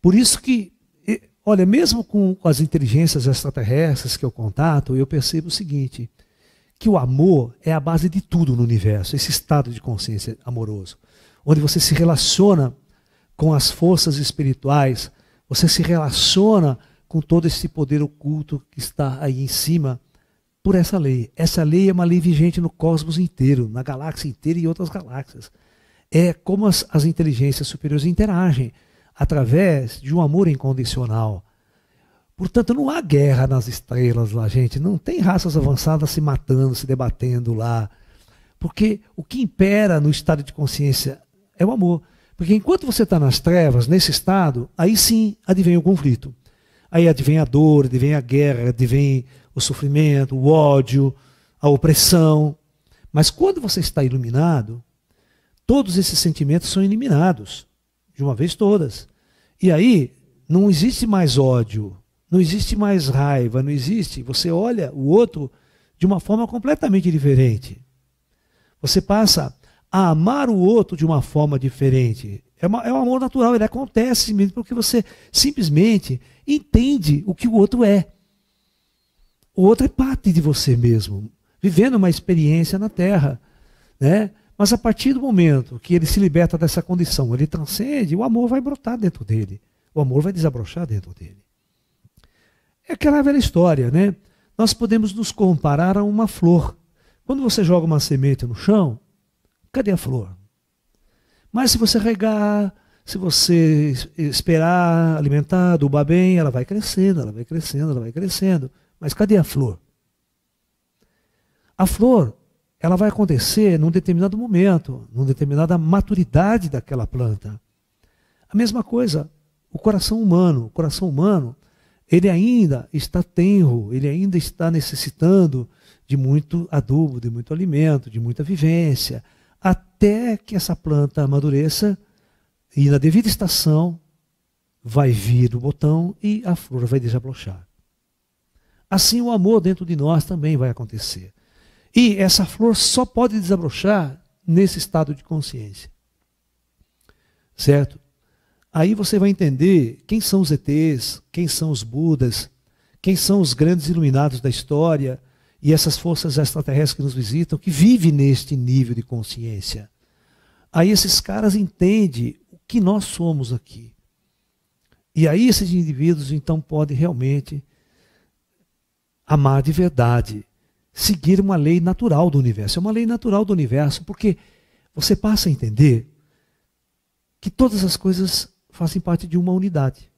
Por isso que, olha, mesmo com as inteligências extraterrestres que eu contato, eu percebo o seguinte, que o amor é a base de tudo no universo, esse estado de consciência amoroso, onde você se relaciona com as forças espirituais, você se relaciona com todo esse poder oculto que está aí em cima por essa lei. Essa lei é uma lei vigente no cosmos inteiro, na galáxia inteira e em outras galáxias. É como as, as inteligências superiores interagem através de um amor incondicional. Portanto, não há guerra nas estrelas lá, gente. Não tem raças avançadas se matando, se debatendo lá. Porque o que impera no estado de consciência é o amor. Porque enquanto você está nas trevas, nesse estado, aí sim advém o conflito. Aí advém a dor, advém a guerra, advém o sofrimento, o ódio, a opressão. Mas quando você está iluminado, todos esses sentimentos são eliminados de uma vez todas. E aí não existe mais ódio, não existe mais raiva, não existe. Você olha o outro de uma forma completamente diferente. Você passa a amar o outro de uma forma diferente. É, uma, é um amor natural, ele acontece mesmo porque você simplesmente entende o que o outro é. O outro é parte de você mesmo, vivendo uma experiência na Terra, né? Mas a partir do momento que ele se liberta dessa condição, ele transcende, o amor vai brotar dentro dele. O amor vai desabrochar dentro dele. É aquela velha história, né? Nós podemos nos comparar a uma flor. Quando você joga uma semente no chão, cadê a flor? Mas se você regar, se você esperar, alimentar, adubar bem, ela vai crescendo, ela vai crescendo, ela vai crescendo. Mas cadê a flor? A flor, ela vai acontecer num determinado momento, numa determinada maturidade daquela planta. A mesma coisa, o coração humano. O coração humano, ele ainda está tenro, ele ainda está necessitando de muito adubo, de muito alimento, de muita vivência, até que essa planta amadureça e na devida estação vai vir o botão e a flor vai desabrochar. Assim o amor dentro de nós também vai acontecer. E essa flor só pode desabrochar nesse estado de consciência. Certo? Aí você vai entender quem são os ETs, quem são os Budas, quem são os grandes iluminados da história e essas forças extraterrestres que nos visitam, que vivem neste nível de consciência. Aí esses caras entendem o que nós somos aqui. E aí esses indivíduos então podem realmente amar de verdade seguir uma lei natural do universo. É uma lei natural do universo, porque você passa a entender que todas as coisas fazem parte de uma unidade.